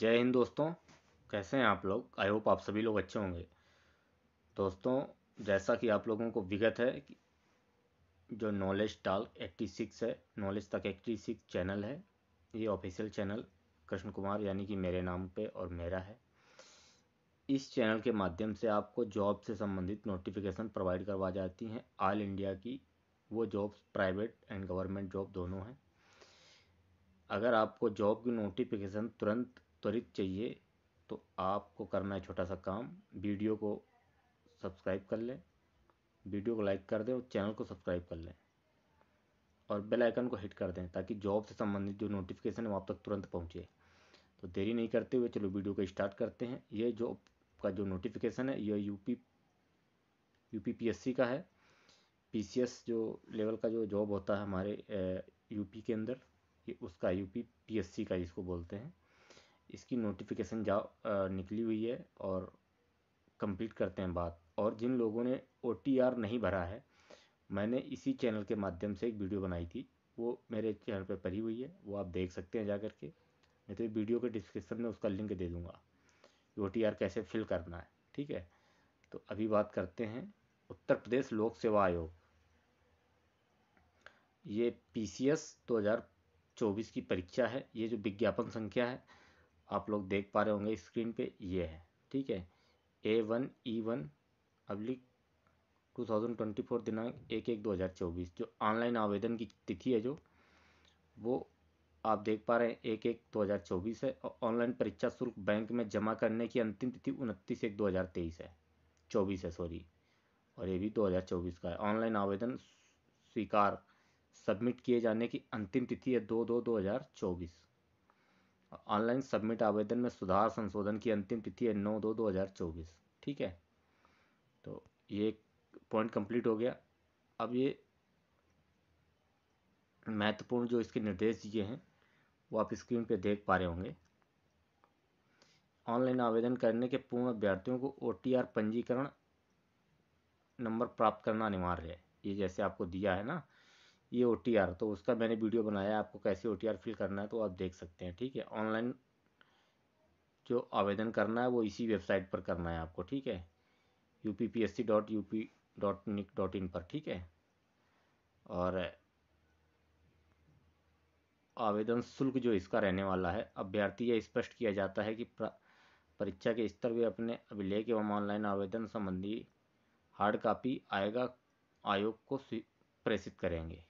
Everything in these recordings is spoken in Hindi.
जय हिंद दोस्तों कैसे हैं आप लोग आई होप आप सभी लोग अच्छे होंगे दोस्तों जैसा कि आप लोगों को विगत है जो नॉलेज एट्टी सिक्स है नॉलेज तक सिक्स चैनल है ये ऑफिशियल चैनल कृष्ण कुमार यानी कि मेरे नाम पे और मेरा है इस चैनल के माध्यम से आपको जॉब से संबंधित नोटिफिकेशन प्रोवाइड करवा जाती हैं ऑल इंडिया की वो jobs private and government job दोनों हैं अगर आपको जॉब की नोटिफिकेशन तुरंत त्वरित चाहिए तो आपको करना है छोटा सा काम वीडियो को सब्सक्राइब कर लें वीडियो को लाइक कर दें और चैनल को सब्सक्राइब कर लें और बेल आइकन को हिट कर दें ताकि जॉब से संबंधित जो नोटिफिकेशन है वो आप तक तुरंत पहुंचे तो देरी नहीं करते हुए चलो वीडियो को स्टार्ट करते हैं ये जॉब का जो नोटिफिकेशन है यह यूपी यूपीपीएससी का है पीसीएस जो लेवल का जो जॉब होता है हमारे यूपी के अंदर ये उसका यूपी पीएससी का इसको बोलते हैं इसकी नोटिफिकेशन जा निकली हुई है और कंप्लीट करते हैं बात और जिन लोगों ने ओ नहीं भरा है मैंने इसी चैनल के माध्यम से एक वीडियो बनाई थी वो मेरे चैनल पर पड़ी हुई है वो आप देख सकते हैं जा करके नहीं तो वीडियो के डिस्क्रिप्शन में उसका लिंक दे दूँगा ओ कैसे फिल करना है ठीक है तो अभी बात करते हैं उत्तर प्रदेश लोक सेवा आयोग ये पी 2024 की परीक्षा है ये जो विज्ञापन संख्या है आप लोग देख पा रहे होंगे स्क्रीन पे ये है ठीक है ए वन ई वन अब्लिक टू थाउजेंड ट्वेंटी फोर दिनांक एक एक दो हज़ार चौबीस जो ऑनलाइन आवेदन की तिथि है जो वो आप देख पा रहे हैं एक एक दो हज़ार चौबीस है और ऑनलाइन परीक्षा शुल्क बैंक में जमा करने की अंतिम तिथि उनतीस एक दो हज़ार तेईस है चौबीस है सॉरी और ये भी दो हज़ार चौबीस का है ऑनलाइन आवेदन स्वीकार सबमिट किए जाने की अंतिम तिथि है दो दो दो हज़ार चौबीस ऑनलाइन सबमिट आवेदन में सुधार संशोधन की अंतिम तिथि है नौ दो दो हज़ार चौबीस ठीक है तो ये पॉइंट कंप्लीट हो गया अब ये महत्वपूर्ण जो इसके निर्देश दिए हैं वो आप स्क्रीन पे देख पा रहे होंगे ऑनलाइन आवेदन करने के पूर्ण अभ्यर्थियों को ओ पंजीकरण नंबर प्राप्त करना अनिवार्य है ये जैसे आपको दिया है ना ये ओ तो उसका मैंने वीडियो बनाया आपको कैसे ओ फिल करना है तो आप देख सकते हैं ठीक है ऑनलाइन जो आवेदन करना है वो इसी वेबसाइट पर करना है आपको ठीक है U P P S C dot U P dot NIC dot in पर ठीक है और आवेदन शुल्क जो इसका रहने वाला है अभ्यर्थी यह स्पष्ट किया जाता है कि परीक्षा के स्तर भी अपने अभिलेख एवं ऑनलाइन आवेदन संबंधी हार्ड कॉपी आएगा आयोग को प्रेषित करेंगे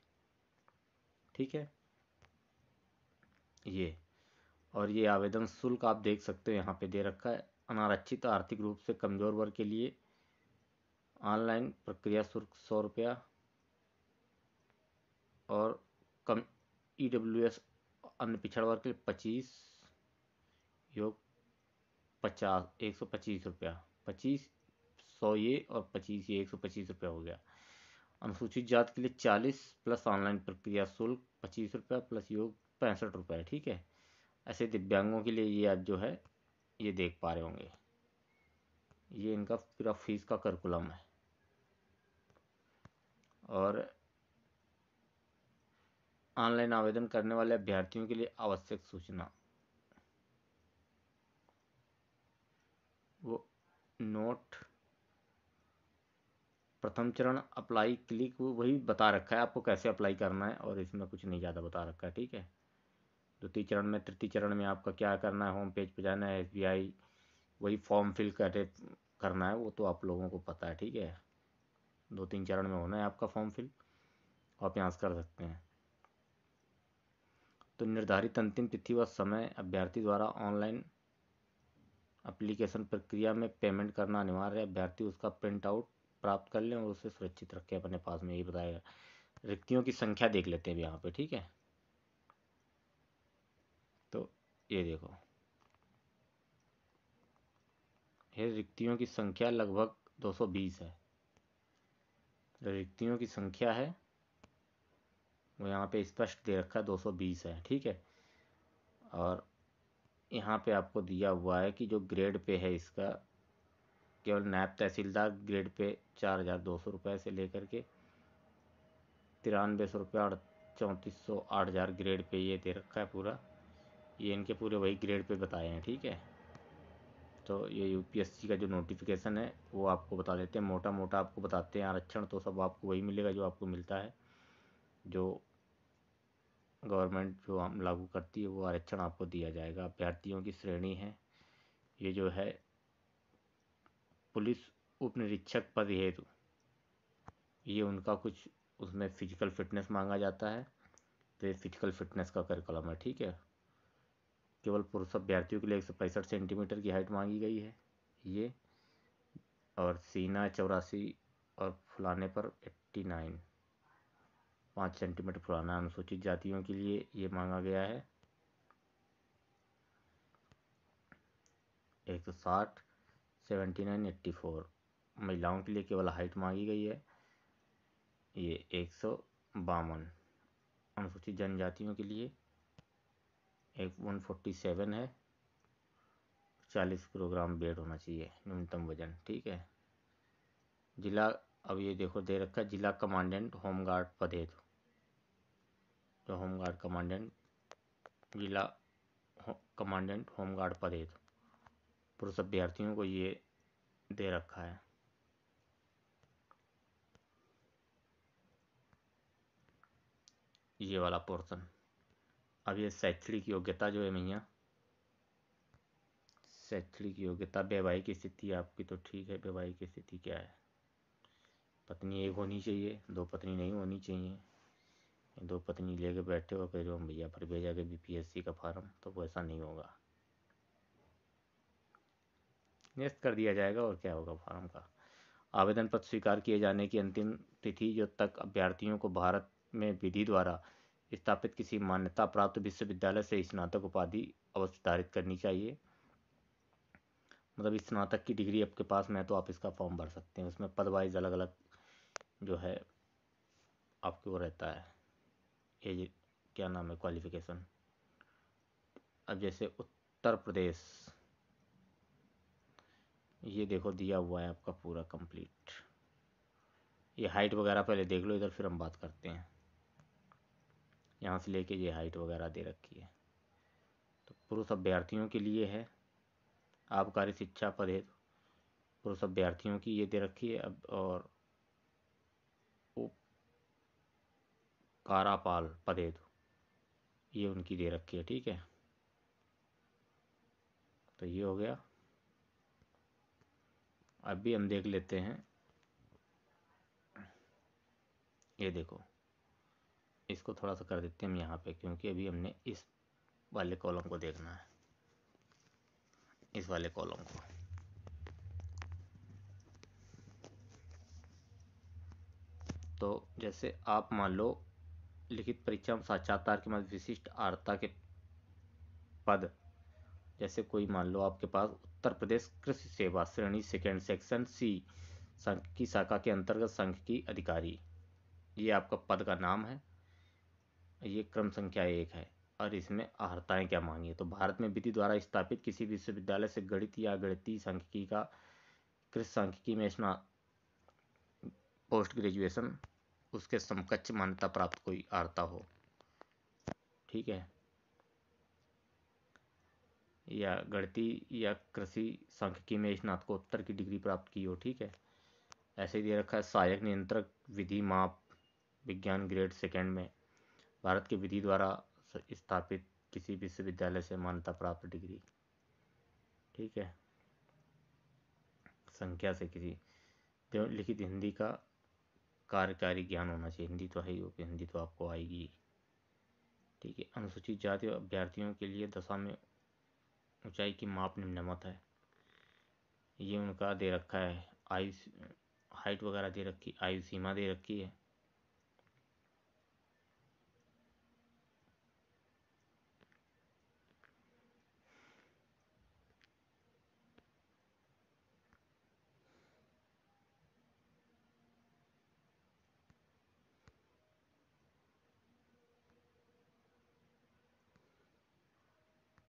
ठीक है ये और ये आवेदन शुल्क आप देख सकते हो यहाँ पे दे रखा है अनारक्षित आर्थिक रूप से कमज़ोर वर्ग के लिए ऑनलाइन प्रक्रिया शुल्क सौ रुपया और कम ई डब्ल्यू एस अन्य पिछड़ वर्ग के लिए पच्चीस योग पचास एक सौ पच्चीस रुपया पच्चीस सौ ये और पच्चीस ये एक सौ पच्चीस रुपया हो गया अनुसूचित जात के लिए चालीस प्लस ऑनलाइन प्रक्रिया शुल्क पच्चीस रुपये प्लस योग पैंसठ रुपये ठीक है ऐसे दिव्यांगों के लिए ये आप जो है ये देख पा रहे होंगे ये इनका पूरा फीस का करकुलम है और ऑनलाइन आवेदन करने वाले अभ्यर्थियों के लिए आवश्यक सूचना वो नोट प्रथम चरण अप्लाई क्लिक वही बता रखा है आपको कैसे अप्लाई करना है और इसमें कुछ नहीं ज़्यादा बता रखा है ठीक है द्वितीय चरण में तृतीय चरण में आपका क्या करना है होम पेज पर जाना है एस वही फॉर्म फिल कर करना है वो तो आप लोगों को पता है ठीक है दो तीन चरण में होना है आपका फॉर्म फिल आप यहाँ कर सकते हैं तो निर्धारित अंतिम तिथि व समय अभ्यर्थी द्वारा ऑनलाइन अप्लीकेशन प्रक्रिया में पेमेंट करना अनिवार्य है अभ्यर्थी उसका प्रिंट आउट प्राप्त कर लें और उसे सुरक्षित रखें अपने पास में यही बताया रिक्तियों की संख्या देख लेते हैं यहाँ पे ठीक है तो ये देखो ये रिक्तियों की संख्या लगभग 220 है रिक्तियों की संख्या है वो यहाँ पे स्पष्ट दे रखा है दो है ठीक है और यहाँ पे आपको दिया हुआ है कि जो ग्रेड पे है इसका केवल नायब तहसीलदार ग्रेड पे चार हज़ार दो सौ रुपये से लेकर के तिरानवे सौ रुपये आठ चौंतीस सौ आठ हज़ार ग्रेड पे ये दे रखा है पूरा ये इनके पूरे वही ग्रेड पे बताए हैं ठीक है तो ये यूपीएससी का जो नोटिफिकेशन है वो आपको बता देते हैं मोटा मोटा आपको बताते हैं आरक्षण तो सब आपको वही मिलेगा जो आपको मिलता है जो गवर्नमेंट जो हम लागू करती है वो आरक्षण आपको दिया जाएगा अभ्यर्थियों की श्रेणी है ये जो है पुलिस उप निरीक्षक पद हेतु ये उनका कुछ उसमें फिजिकल फिटनेस मांगा जाता है तो ये फिजिकल फिटनेस का करिकुलम है ठीक है केवल पुरुष अभ्यर्थियों के लिए एक सौ पैंसठ सेंटीमीटर की हाइट मांगी गई है ये और सीना चौरासी और फुलाने पर एट्टी नाइन पाँच सेंटीमीटर फुलाना अनुसूचित जातियों के लिए ये मांगा गया है एक सौ साठ सेवेंटी नाइन एट्टी फोर महिलाओं के लिए केवल हाइट मांगी गई है ये एक सौ बावन अनुसूचित जनजातियों के लिए एक वन फोर्टी सेवन है चालीस किलोग्राम वेट होना चाहिए न्यूनतम वजन ठीक है जिला अब ये देखो दे रखा है जिला कमांडेंट होमगार्ड पदे जो होमगार्ड कमांडेंट जिला हो, कमांडेंट होमगार्ड पदे पुरुष अभ्यर्थियों को ये दे रखा है ये वाला पोर्शन अब ये शैक्षणिक योग्यता जो है मैया शैक्षणिक योग्यता वैवाहिक स्थिति आपकी तो ठीक है वैवाहिक स्थिति क्या है पत्नी एक होनी चाहिए दो पत्नी नहीं होनी चाहिए दो पत्नी लेके बैठे हो कह रहे हो भैया फिर भेजा के बीपीएससी का फार्म तो वैसा नहीं होगा निरस्त कर दिया जाएगा और क्या होगा फॉर्म का आवेदन पत्र स्वीकार किए जाने की अंतिम तिथि जो तक अभ्यर्थियों को भारत में विधि द्वारा स्थापित किसी मान्यता प्राप्त विश्वविद्यालय से स्नातक उपाधि अवश्य धारित करनी चाहिए मतलब स्नातक की डिग्री आपके पास में है तो आप इसका फॉर्म भर सकते हैं उसमें पद वाइज अलग अलग जो है आपके वो रहता है एज क्या नाम है क्वालिफिकेशन अब जैसे उत्तर प्रदेश ये देखो दिया हुआ है आपका पूरा कंप्लीट ये हाइट वगैरह पहले देख लो इधर फिर हम बात करते हैं यहाँ से लेके ये हाइट वगैरह दे रखी है तो पुरुष अभ्यर्थियों के लिए है आबकारी शिक्षा पद है पुरुष अभ्यर्थियों की ये दे रखी है अब और कारापाल पद हेतु ये उनकी दे रखी है ठीक है तो ये हो गया अभी हम देख लेते हैं ये देखो इसको थोड़ा सा कर देते हैं हम यहाँ पे क्योंकि अभी हमने इस वाले कॉलम को देखना है इस वाले कॉलम को तो जैसे आप मान लो लिखित परीक्षा में साक्षात्कार के मध्य विशिष्ट आर्ता के पद जैसे कोई मान लो आपके पास उत्तर प्रदेश कृषि सेवा श्रेणी सेकेंड सेक्शन सी की शाखा के अंतर्गत की अधिकारी ये आपका पद का नाम है ये क्रम संख्या एक है और इसमें अर्हताएं क्या मांगी है तो भारत में विधि द्वारा स्थापित किसी विश्वविद्यालय से गणित या गणितीय संख्यिकी का कृषि संख्यिकी में स्ना पोस्ट ग्रेजुएशन उसके समकक्ष मान्यता प्राप्त कोई अर्हता हो ठीक है या गणती या कृषि सांख्यिकी में स्नातकोत्तर की डिग्री प्राप्त की हो ठीक है ऐसे ही दे रखा है सहायक नियंत्रक विधि माप विज्ञान ग्रेड सेकेंड में भारत की विधि द्वारा स्थापित किसी विश्वविद्यालय से मान्यता प्राप्त डिग्री ठीक है संख्या से किसी लिखित हिंदी का कार्यकारी ज्ञान होना चाहिए हिंदी तो है ही हिंदी तो आपको आएगी ठीक है अनुसूचित जाति अभ्यर्थियों के लिए दशा में ऊंचाई की माप निम्न मत है ये उनका दे रखा है आयु हाइट वगैरह दे रखी आयु सीमा दे रखी है